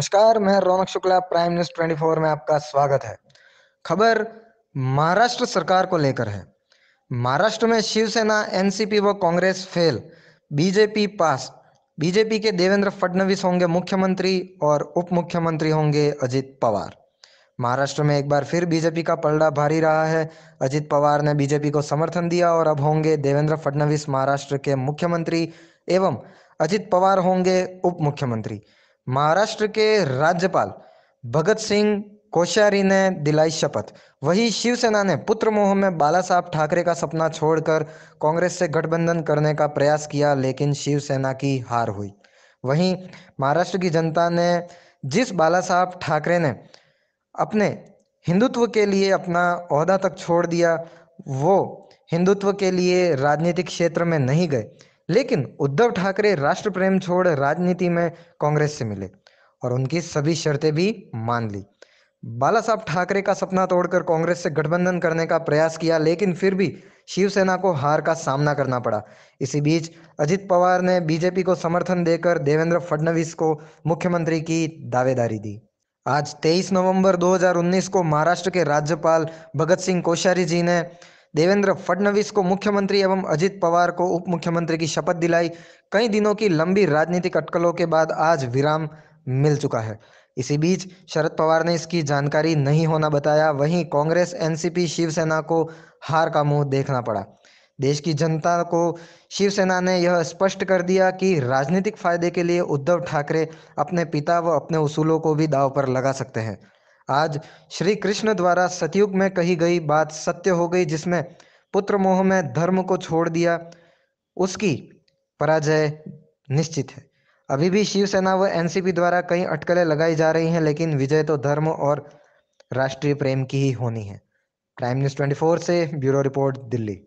नमस्कार मैं रौनक Shukla prime news 24 में आपका स्वागत है खबर महाराष्ट्र सरकार को लेकर है महाराष्ट्र में शिवसेना एनसीपी व Congress fail BJP pass BJP के देवेंद्र फडणवीस होंगे मुख्यमंत्री और उप मुख्यमंत्री होंगे अजित पवार महाराष्ट्र में एक बार फिर बीजेपी का पलड़ा भारी रहा है अजित पवार ने बीजेपी को समर्थन दिया और अब होंगे देवेंद्र फडणवीस महाराष्ट्र के मुख्यमंत्री एवं अजित पवार होंगे उप मुख्यमंत्री महाराष्ट्र के राज्यपाल भगत सिंह कोश्यारी ने दिलाई शपथ वही शिवसेना ने पुत्र मोह में बाला साहब ठाकरे का सपना छोड़कर कांग्रेस से गठबंधन करने का प्रयास किया लेकिन शिवसेना की हार हुई वहीं महाराष्ट्र की जनता ने जिस बाला साहब ठाकरे ने अपने हिंदुत्व के लिए अपना अहदा तक छोड़ दिया वो हिंदुत्व के लिए राजनीतिक क्षेत्र में नहीं गए लेकिन उद्धव ठाकरे राष्ट्र प्रेम छोड़ राजनीति में कांग्रेस से मिले और उनकी सभी शर्तें भी मान ली बाला साहब ठाकरे का सपना तोड़कर कांग्रेस से गठबंधन करने का प्रयास किया लेकिन फिर भी शिवसेना को हार का सामना करना पड़ा इसी बीच अजित पवार ने बीजेपी को समर्थन देकर देवेंद्र फडणवीस को मुख्यमंत्री की दावेदारी दी आज 23 नवंबर 2019 को महाराष्ट्र के राज्यपाल भगत सिंह कोश्यारी जी ने देवेंद्र फडणवीस को मुख्यमंत्री एवं अजित पवार को उप मुख्यमंत्री की शपथ दिलाई कई दिनों की लंबी राजनीतिक अटकलों के बाद आज विराम मिल चुका है इसी बीच शरद पवार ने इसकी जानकारी नहीं होना बताया वहीं कांग्रेस एनसीपी शिवसेना को हार का मुंह देखना पड़ा देश की जनता को शिवसेना ने यह स्पष्ट कर दिया कि राजनीतिक फायदे के लिए उद्धव ठाकरे अपने पिता व अपने उसूलों को भी दाव पर लगा सकते हैं आज श्री कृष्ण द्वारा सतयुग में कही गई बात सत्य हो गई जिसमें पुत्र मोह में धर्म को छोड़ दिया उसकी पराजय निश्चित है अभी भी शिवसेना व एनसीपी द्वारा कई अटकलें लगाई जा रही हैं लेकिन विजय तो धर्म और राष्ट्रीय प्रेम की ही होनी है प्राइम न्यूज 24 से ब्यूरो रिपोर्ट दिल्ली